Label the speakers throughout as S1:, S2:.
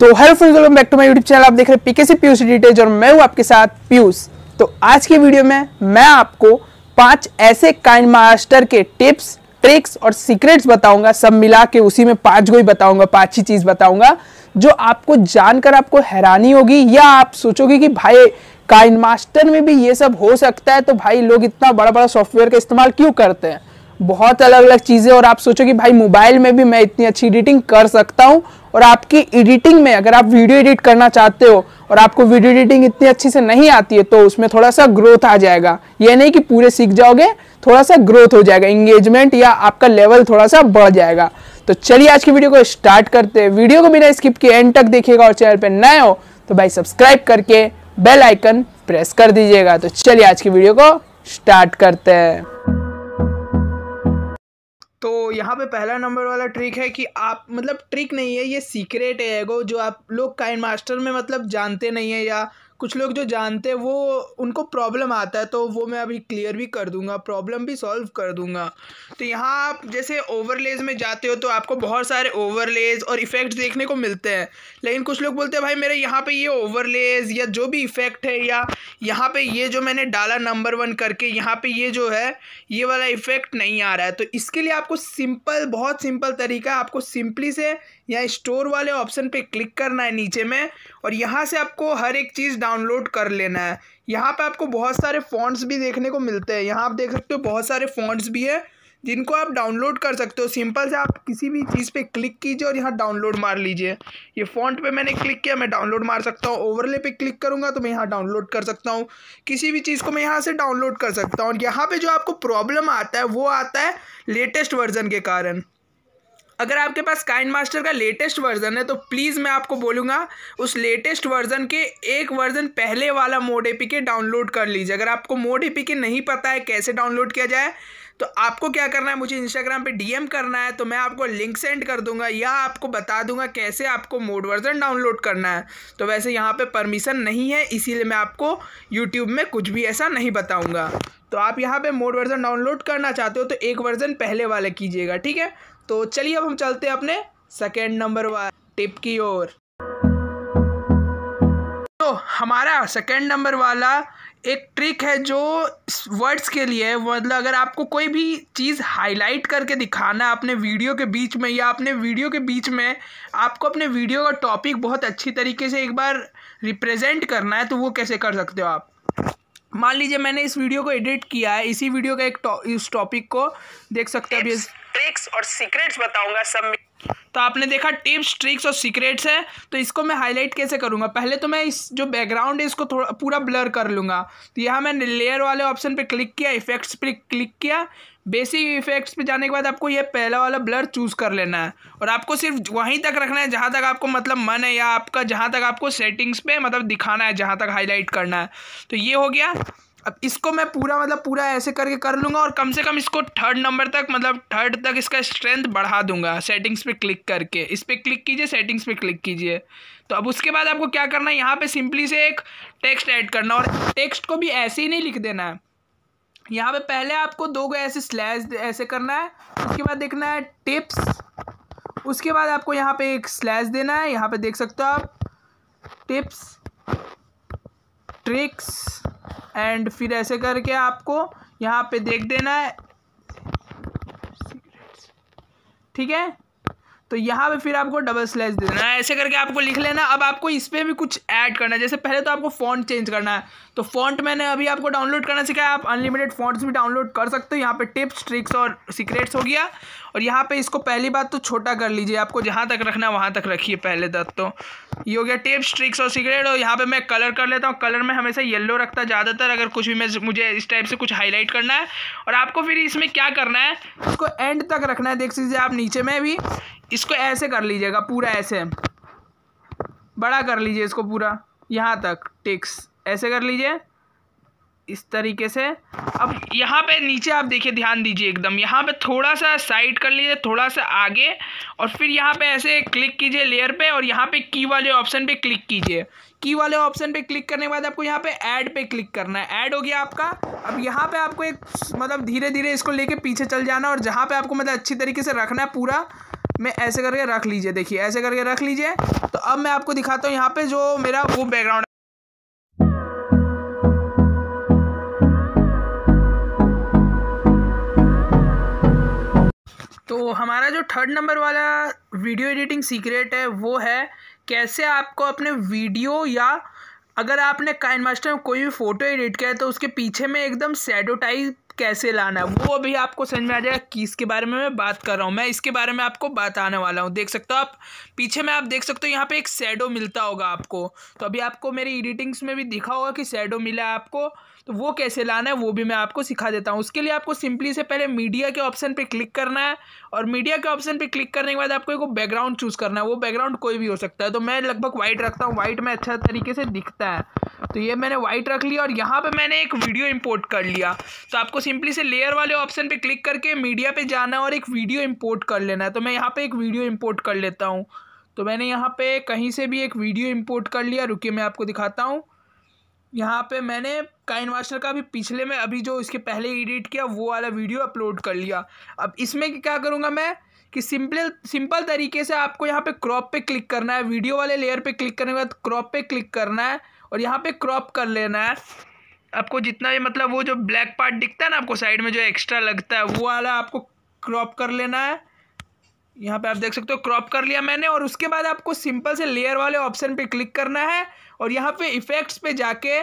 S1: तो hello friends welcome back to my YouTube channel आप देख रहे हैं पीकेसी पीयूसी डिटेल्स और मैं हूं आपके साथ पीयूष तो आज की वीडियो में मैं आपको पांच ऐसे काइन मास्टर के टिप्स ट्रिक्स और सीक्रेट्स बताऊंगा सब मिला के उसी में पांच को ही बताऊंगा पांच ही चीज बताऊंगा जो आपको जानकर आपको हैरानी होगी या आप सोचोगे कि भाई काइन मास्टर में भी ये सब हो सकता है तो भाई लोग इतना बड़ा बड़ा सॉफ्टवेयर का इस्तेमाल क्यों करते हैं बहुत अलग अलग चीज़ें और आप सोचो कि भाई मोबाइल में भी मैं इतनी अच्छी एडिटिंग कर सकता हूँ और आपकी एडिटिंग में अगर आप वीडियो एडिट करना चाहते हो और आपको वीडियो एडिटिंग इतनी अच्छी से नहीं आती है तो उसमें थोड़ा सा ग्रोथ आ जाएगा यह नहीं कि पूरे सीख जाओगे थोड़ा सा ग्रोथ हो जाएगा इंगेजमेंट या आपका लेवल थोड़ा सा बढ़ जाएगा तो चलिए आज की वीडियो को स्टार्ट करते हैं वीडियो को बिना स्किप किए एंड तक देखिएगा और चैनल पर नए हो तो भाई सब्सक्राइब करके बेल आइकन प्रेस कर दीजिएगा तो चलिए आज की वीडियो को स्टार्ट करते हैं तो यहाँ पे पहला नंबर वाला ट्रिक है कि आप मतलब ट्रिक नहीं है ये सीक्रेट है एगो जो आप लोग काइन मास्टर में मतलब जानते नहीं है या कुछ लोग जो जानते हैं वो उनको प्रॉब्लम आता है तो वो मैं अभी क्लियर भी कर दूंगा प्रॉब्लम भी सॉल्व कर दूंगा तो यहाँ आप जैसे ओवरलेज में जाते हो तो आपको बहुत सारे ओवरलेज और इफ़ेक्ट देखने को मिलते हैं लेकिन कुछ लोग बोलते हैं भाई मेरे यहाँ पे ये यह ओवरलेज या जो भी इफ़ेक्ट है या यहाँ पर ये यह जो मैंने डाला नंबर वन करके यहाँ पर ये यह जो है ये वाला इफ़ेक्ट नहीं आ रहा है तो इसके लिए आपको सिंपल बहुत सिंपल तरीका आपको सिंपली से यहाँ स्टोर वाले ऑप्शन पर क्लिक करना है नीचे में और यहाँ से आपको हर एक चीज़ डाउनलोड कर लेना है यहाँ पे आपको बहुत सारे फ़ॉन्ट्स भी देखने को मिलते हैं यहाँ आप देख सकते हो बहुत सारे फ़ॉन्ट्स भी है जिनको आप डाउनलोड कर सकते हो सिंपल से आप किसी भी चीज़ पे क्लिक कीजिए और यहाँ डाउनलोड मार लीजिए ये फ़ॉन्ट पे मैंने क्लिक किया मैं डाउनलोड मार सकता हूँ ओवरले पे क्लिक करूँगा तो मैं यहाँ डाउनलोड कर सकता हूँ किसी भी चीज़ को मैं यहाँ से डाउनलोड कर सकता हूँ और यहाँ पर जो आपको प्रॉब्लम आता है वो आता है लेटेस्ट वर्जन के कारण अगर आपके पास काइन मास्टर का लेटेस्ट वर्जन है तो प्लीज़ मैं आपको बोलूँगा उस लेटेस्ट वर्जन के एक वर्जन पहले वाला मोड के डाउनलोड कर लीजिए अगर आपको मोड के नहीं पता है कैसे डाउनलोड किया जाए तो आपको क्या करना है मुझे इंस्टाग्राम पे डीएम करना है तो मैं आपको लिंक सेंड कर दूंगा या आपको बता दूंगा कैसे आपको मोड वर्जन डाउनलोड करना है तो वैसे यहाँ पे परमिशन नहीं है इसीलिए मैं आपको यूट्यूब में कुछ भी ऐसा नहीं बताऊँगा तो आप यहाँ पे मोड वर्जन डाउनलोड करना चाहते हो तो एक वर्जन पहले वाला कीजिएगा ठीक है तो चलिए अब हम चलते हैं अपने सेकेंड नंबर वाला टिप की ओर तो हमारा सेकेंड नंबर वाला एक ट्रिक है जो वर्ड्स के लिए है मतलब अगर आपको कोई भी चीज़ हाईलाइट करके दिखाना अपने वीडियो के बीच में या अपने वीडियो के बीच में आपको अपने वीडियो का टॉपिक बहुत अच्छी तरीके से एक बार रिप्रेजेंट करना है तो वो कैसे कर सकते हो आप मान लीजिए मैंने इस वीडियो को एडिट किया है इसी वीडियो का एक टॉ, इस टॉपिक को देख सकते हैं अभी ट्रिक्स और सीक्रेट्स बताऊंगा सब तो आपने देखा टिप्स ट्रिक्स और सीक्रेट्स हैं तो इसको मैं हाईलाइट कैसे करूंगा पहले तो मैं इस जो बैकग्राउंड है इसको थोड़ा पूरा ब्लर कर लूंगा तो यहाँ मैंने लेयर वाले ऑप्शन पे क्लिक किया इफेक्ट्स पे क्लिक किया बेसिक इफेक्ट्स पे जाने के बाद आपको ये पहला वाला ब्लर चूज़ कर लेना है और आपको सिर्फ वहीं तक रखना है जहाँ तक आपको मतलब मन है या आपका जहाँ तक आपको सेटिंग्स पे मतलब दिखाना है जहाँ तक हाईलाइट करना है तो ये हो गया अब इसको मैं पूरा मतलब पूरा ऐसे करके कर लूँगा और कम से कम इसको थर्ड नंबर तक मतलब थर्ड तक इसका स्ट्रेंथ बढ़ा दूंगा सेटिंग्स पे क्लिक करके इस पर क्लिक कीजिए सेटिंग्स पे क्लिक कीजिए तो अब उसके बाद आपको क्या करना है यहाँ पे सिंपली से एक टेक्स्ट ऐड करना और टेक्स्ट को भी ऐसे ही नहीं लिख देना है यहाँ पर पहले आपको दो गए ऐसे स्लैश ऐसे करना है उसके बाद देखना है टिप्स उसके बाद आपको यहाँ पर एक स्लैश देना है यहाँ पर देख सकते हो आप टिप्स ट्रिक्स एंड फिर ऐसे करके आपको यहाँ पे देख देना है ठीक है तो यहाँ पे फिर आपको डबल स्लैश दे देना है ऐसे करके आपको लिख लेना अब आपको इस पर भी कुछ ऐड करना है जैसे पहले तो आपको फ़ॉन्ट चेंज करना है तो फ़ॉन्ट मैंने अभी आपको डाउनलोड करना सिखाया आप अनलिमिटेड फ़ॉन्ट्स भी डाउनलोड कर सकते हो यहाँ पे टिप्स ट्रिक्स और सीक्रेट्स हो गया और यहाँ पे इसको पहली बात तो छोटा कर लीजिए आपको जहाँ तक रखना है वहाँ तक रखिए पहले तक तो।, तो ये हो गया टिप्स ट्रिक्स और सीक्रेट और यहाँ पर मैं कलर कर लेता हूँ कलर में हमेशा येल्लो रखता ज़्यादातर अगर कुछ भी मैं मुझे इस टाइप से कुछ हाईलाइट करना है और आपको फिर इसमें क्या करना है इसको एंड तक रखना है देख लीजिए आप नीचे में भी इसको ऐसे कर लीजिएगा पूरा ऐसे बड़ा कर लीजिए इसको पूरा यहाँ तक टिक्स ऐसे कर लीजिए इस तरीके से अब यहाँ पे नीचे आप देखिए ध्यान दीजिए एकदम यहाँ पे थोड़ा सा साइड कर लीजिए थोड़ा सा आगे और फिर यहाँ पे ऐसे क्लिक कीजिए लेयर पे और यहाँ पे की वाले ऑप्शन पे क्लिक कीजिए की वाले ऑप्शन पे क्लिक करने के बाद आपको यहाँ पे ऐड पे क्लिक करना है ऐड हो गया आपका अब यहाँ पे आपको एक मतलब धीरे धीरे इसको लेके पीछे चल जाना और जहाँ पर आपको मतलब अच्छी तरीके से रखना है पूरा में ऐसे करके रख लीजिए देखिए ऐसे करके रख लीजिए तो अब मैं आपको दिखाता हूँ यहाँ पे जो मेरा वो बैकग्राउंड तो हमारा जो थर्ड नंबर वाला वीडियो एडिटिंग सीक्रेट है वो है कैसे आपको अपने वीडियो या अगर आपने काइन मास्टर में कोई भी फ़ोटो एडिट किया है तो उसके पीछे में एकदम सैडो कैसे लाना है वो भी आपको समझ में आ जाएगा किसके बारे में मैं बात कर रहा हूँ मैं इसके बारे में आपको बताने वाला हूँ देख सकते हो आप पीछे में आप देख सकते हो यहाँ पे एक सैडो मिलता होगा आपको तो अभी आपको मेरी एडिटिंग्स में भी दिखा होगा कि सैडो मिला है आपको तो वो कैसे लाना है वो भी मैं आपको सिखा देता हूँ उसके लिए आपको सिंपली से पहले मीडिया के ऑप्शन पर क्लिक करना है और मीडिया के ऑप्शन पर क्लिक करने के बाद आपको एक बैकग्राउंड चूज़ करना है वो बैकग्राउंड कोई भी हो सकता है तो मैं लगभग वाइट रखता हूँ वाइट में अच्छा तरीके से दिखता है तो ये मैंने वाइट रख लिया और यहाँ पर मैंने एक वीडियो इम्पोर्ट कर लिया तो आपको सिंपली से लेयर वाले ऑप्शन पर क्लिक करके मीडिया पर जाना है और एक वीडियो इम्पोर्ट कर लेना है तो मैं यहाँ पर एक वीडियो इम्पोर्ट कर लेता हूँ तो मैंने यहाँ पे कहीं से भी एक वीडियो इंपोर्ट कर लिया रुकिए मैं आपको दिखाता हूँ यहाँ पे मैंने काइन मास्टर का भी पिछले में अभी जो इसके पहले एडिट किया वो वाला वीडियो अपलोड कर लिया अब इसमें क्या करूँगा मैं कि सिंपल सिंपल तरीके से आपको यहाँ पे क्रॉप पे क्लिक करना है वीडियो वाले लेयर पे क्लिक करने के बाद क्रॉप पे क्लिक करना है और यहाँ पे क्रॉप कर लेना है आपको जितना भी मतलब वो जो ब्लैक पार्ट दिखता है ना आपको साइड में जो एक्स्ट्रा लगता है वो वाला आपको क्रॉप कर लेना है यहाँ पे आप देख सकते हो क्रॉप कर लिया मैंने और उसके बाद आपको सिंपल से लेयर वाले ऑप्शन पे क्लिक करना है और यहाँ पे इफ़ेक्ट्स पे जाके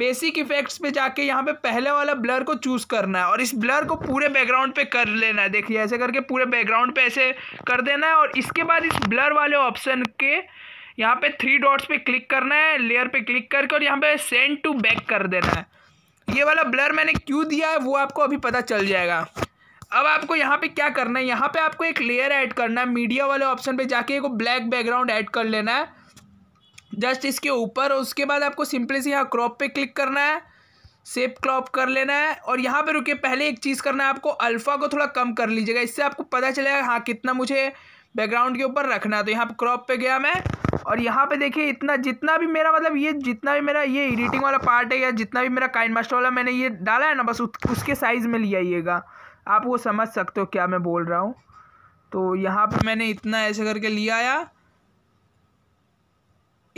S1: बेसिक इफ़ेक्ट्स पे जाके यहाँ पे पहले वाला ब्लर को चूज़ करना है और इस ब्लर को पूरे बैकग्राउंड पे कर लेना है देखिए ऐसे करके पूरे बैकग्राउंड पे ऐसे कर देना है और इसके बाद इस ब्लर वाले ऑप्शन के यहाँ पे थ्री डॉट्स पे क्लिक करना है लेयर पे क्लिक करके और यहाँ पे सेंड टू बैक कर देना है ये वाला ब्लर मैंने क्यों दिया है वो आपको अभी पता चल जाएगा अब आपको यहाँ पे क्या करना है यहाँ पे आपको एक लेयर ऐड करना है मीडिया वाले ऑप्शन पे जाके एक ब्लैक बैकग्राउंड ऐड कर लेना है जस्ट इसके ऊपर उसके बाद आपको सिंपली से यहाँ क्रॉप पे क्लिक करना है सेप क्रॉप कर लेना है और यहाँ पे रुके पहले एक चीज़ करना है आपको अल्फ़ा को थोड़ा कम कर लीजिएगा इससे आपको पता चलेगा हाँ कितना मुझे बैकग्राउंड के ऊपर रखना है तो यहाँ पर क्रॉप पर गया मैं और यहाँ पे देखिए इतना जितना भी मेरा मतलब ये जितना भी मेरा ये एडिटिंग वाला पार्ट है या जितना भी मेरा काइन मास्टर वाला मैंने ये डाला है ना बस उस, उसके साइज़ में ले आइएगा आप वो समझ सकते हो क्या मैं बोल रहा हूँ तो यहाँ पर मैंने इतना ऐसे करके लिया आया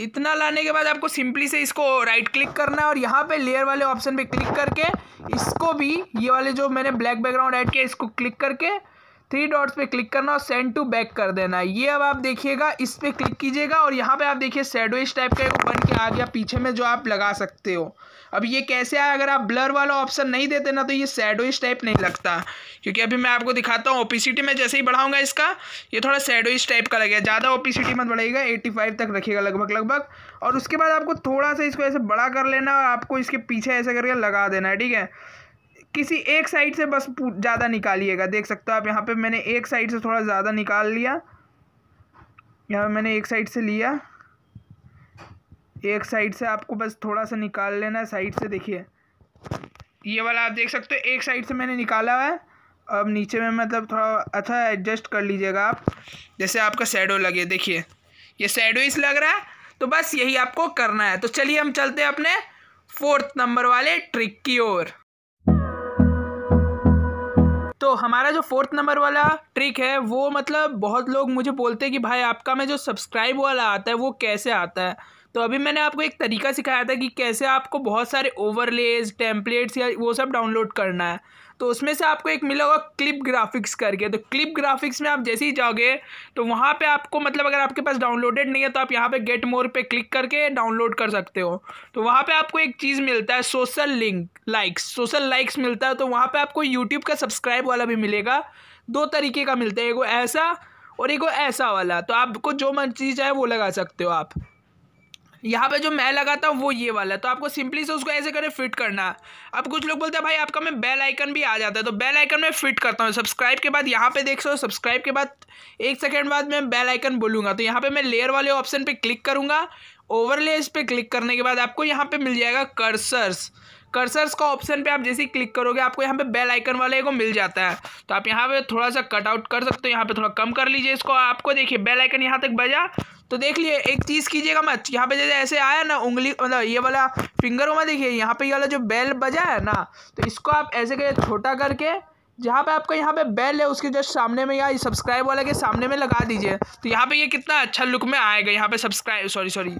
S1: इतना लाने के बाद आपको सिंपली से इसको राइट क्लिक करना है और यहाँ पे लेयर वाले ऑप्शन पे क्लिक करके इसको भी ये वाले जो मैंने ब्लैक बैकग्राउंड ऐड किया इसको क्लिक करके थ्री डॉट्स पे क्लिक करना और सेंड टू बैक कर देना ये अब आप देखिएगा इस पर क्लिक कीजिएगा और यहाँ पे आप देखिए सैडोइस टाइप का बन के आ गया पीछे में जो आप लगा सकते हो अब ये कैसे आया अगर आप ब्लर वाला ऑप्शन नहीं देते ना तो ये सैडोइस टाइप नहीं लगता क्योंकि अभी मैं आपको दिखाता हूँ ओपीसीटी में जैसे ही बढ़ाऊंगा इसका ये थोड़ा सैडोइस टाइप का लगेगा ज़्यादा ओपिसिटी मत बढ़ेगा एट्टी फाइव तक रखेगा लगभग लगभग और उसके बाद आपको थोड़ा सा इसको ऐसे बड़ा कर लेना और आपको इसके पीछे ऐसे करके लगा देना है ठीक है किसी एक साइड से बस ज़्यादा निकालिएगा देख सकते हो आप यहाँ पे मैंने एक साइड से थोड़ा ज़्यादा निकाल लिया यहाँ मैंने एक साइड से लिया एक साइड से आपको बस थोड़ा सा निकाल लेना है साइड से देखिए ये वाला आप देख सकते हो एक साइड से मैंने निकाला है अब नीचे में मतलब थोड़ा अच्छा एडजस्ट कर लीजिएगा आप जैसे आपका शेडो लगे देखिए ये शेडो इस लग रहा है तो बस यही आपको करना है तो चलिए हम चलते हैं अपने फोर्थ नंबर वाले ट्रिक की ओर हमारा जो फोर्थ नंबर वाला ट्रिक है वो मतलब बहुत लोग मुझे बोलते हैं कि भाई आपका में जो सब्सक्राइब वाला आता है वो कैसे आता है तो अभी मैंने आपको एक तरीका सिखाया था कि कैसे आपको बहुत सारे ओवरलेज टेम्पलेट्स या वो सब डाउनलोड करना है तो उसमें से आपको एक मिला होगा क्लिप ग्राफिक्स करके तो क्लिप ग्राफिक्स में आप जैसे ही जाओगे तो वहाँ पे आपको मतलब अगर आपके पास डाउनलोडेड नहीं है तो आप यहाँ पे गेट मोर पे क्लिक करके डाउनलोड कर सकते हो तो वहाँ पे आपको एक चीज़ मिलता है social link likes social likes मिलता है तो वहाँ पर आपको यूट्यूब का सब्सक्राइब वाला भी मिलेगा दो तरीके का मिलता है एक ऐसा और एक ऐसा वाला तो आपको जो मर्जी चाहे वो लगा सकते हो आप यहाँ पे जो मैं लगाता हूँ वो ये वाला है तो आपको सिंपली से उसको ऐसे करें फिट करना है अब कुछ लोग बोलते हैं भाई आपका मैं बेल आइकन भी आ जाता है तो बेल आइकन में फिट करता हूँ सब्सक्राइब के बाद यहाँ पे देख सो सब्सक्राइब के बाद एक सेकेंड बाद मैं बेल आइकन बोलूँगा तो यहाँ पर मैं लेयर वाले ऑप्शन पर क्लिक करूँगा ओवरले इस पर क्लिक करने के बाद आपको यहाँ पर मिल जाएगा कर्सर्स कर्सर्स का ऑप्शन पे आप जैसे ही क्लिक करोगे आपको यहाँ पे बेल आइकन वाले को मिल जाता है तो आप यहाँ पे थोड़ा सा कटआउट कर सकते हो यहाँ पे थोड़ा कम कर लीजिए इसको आपको देखिए बेल आइकन यहाँ तक बजा तो देख लिए एक चीज़ कीजिएगा मत यहाँ पे जैसे ऐसे आया ना उंगली मतलब ये वाला फिंगर हुआ देखिए यहाँ पे ये वाला जो बेल बजा है ना तो इसको आप ऐसे करिए छोटा करके जहाँ पे आपका यहाँ पे बेल है उसके जस्ट सामने में या सब्सक्राइब वाला के सामने में लगा दीजिए तो यहाँ पे ये कितना अच्छा लुक में आएगा यहाँ पे सब्सक्राइब सॉरी सॉरी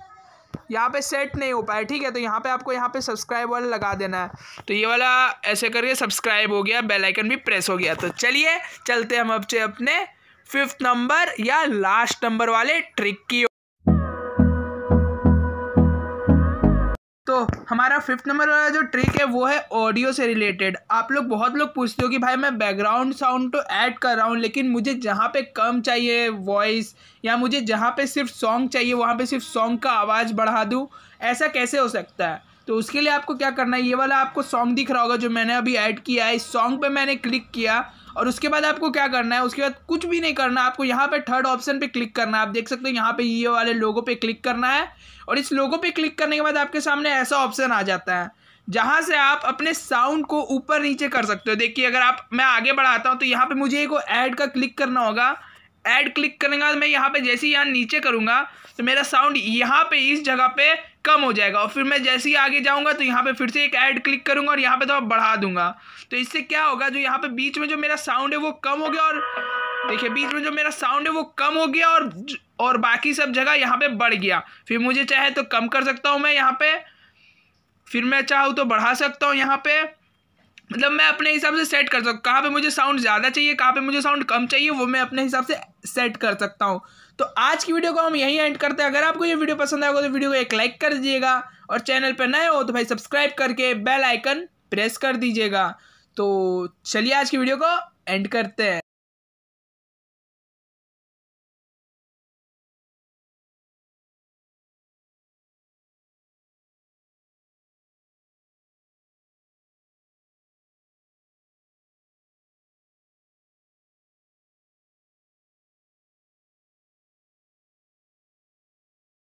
S1: यहाँ पे सेट नहीं हो पाया ठीक है तो यहाँ पे आपको यहाँ पे सब्सक्राइब वाला लगा देना है तो ये वाला ऐसे करके सब्सक्राइब हो गया बेल आइकन भी प्रेस हो गया तो चलिए चलते हम अब अपने फिफ्थ नंबर या लास्ट नंबर वाले ट्रिक की तो हमारा फिफ्थ नंबर वाला जो ट्रिक है वो है ऑडियो से रिलेटेड आप लोग बहुत लोग पूछते हो कि भाई मैं बैकग्राउंड साउंड तो ऐड कर रहा हूँ लेकिन मुझे जहाँ पे कम चाहिए वॉइस या मुझे जहाँ पे सिर्फ सॉन्ग चाहिए वहाँ पे सिर्फ सॉन्ग का आवाज़ बढ़ा दूँ ऐसा कैसे हो सकता है तो उसके लिए आपको क्या करना है ये वाला आपको सॉन्ग दिख रहा होगा जो मैंने अभी ऐड किया है इस सॉन्ग पर मैंने क्लिक किया और उसके बाद आपको क्या करना है उसके बाद कुछ भी नहीं करना आपको यहाँ पर थर्ड ऑप्शन पर क्लिक करना है आप देख सकते हो यहाँ पर ये वाले लोगों पर क्लिक करना है और इस लोगों पर क्लिक करने के बाद आपके सामने ऐसा ऑप्शन आ जाता है जहाँ से आप अपने साउंड को ऊपर नीचे कर सकते हो देखिए अगर आप मैं आगे बढ़ाता हूँ तो यहाँ पर मुझे एक ऐड का क्लिक करना होगा ऐड क्लिक करने के बाद मैं यहाँ पर जैसे ही यहाँ नीचे करूँगा तो मेरा साउंड यहाँ पर इस जगह पर कम हो जाएगा और फिर मैं जैसे ही आगे जाऊंगा तो यहाँ पे फिर से एक ऐड क्लिक करूंगा और यहाँ पे तो तो बढ़ा दूंगा तो इससे क्या होगा जो यहाँ पे बीच में जो मेरा साउंड है वो कम हो गया और देखिए बीच में जो मेरा साउंड है वो कम हो गया और और बाकी सब जगह यहाँ पे बढ़ गया फिर मुझे चाहे तो कम कर सकता हूँ मैं यहाँ पे फिर मैं चाहूँ तो बढ़ा सकता हूँ यहाँ पे मतलब मैं अपने हिसाब से सेट कर सकता हूँ कहाँ पे मुझे साउंड ज़्यादा चाहिए कहाँ पे मुझे साउंड कम चाहिए वो मैं अपने हिसाब से सेट कर सकता हूँ तो आज की वीडियो को हम यहीं एंड करते हैं अगर आपको ये वीडियो पसंद आएगा तो वीडियो को एक लाइक कर दीजिएगा और चैनल पर नए हो तो भाई सब्सक्राइब करके बेल आइकन प्रेस कर दीजिएगा तो चलिए आज की वीडियो को एंड करते हैं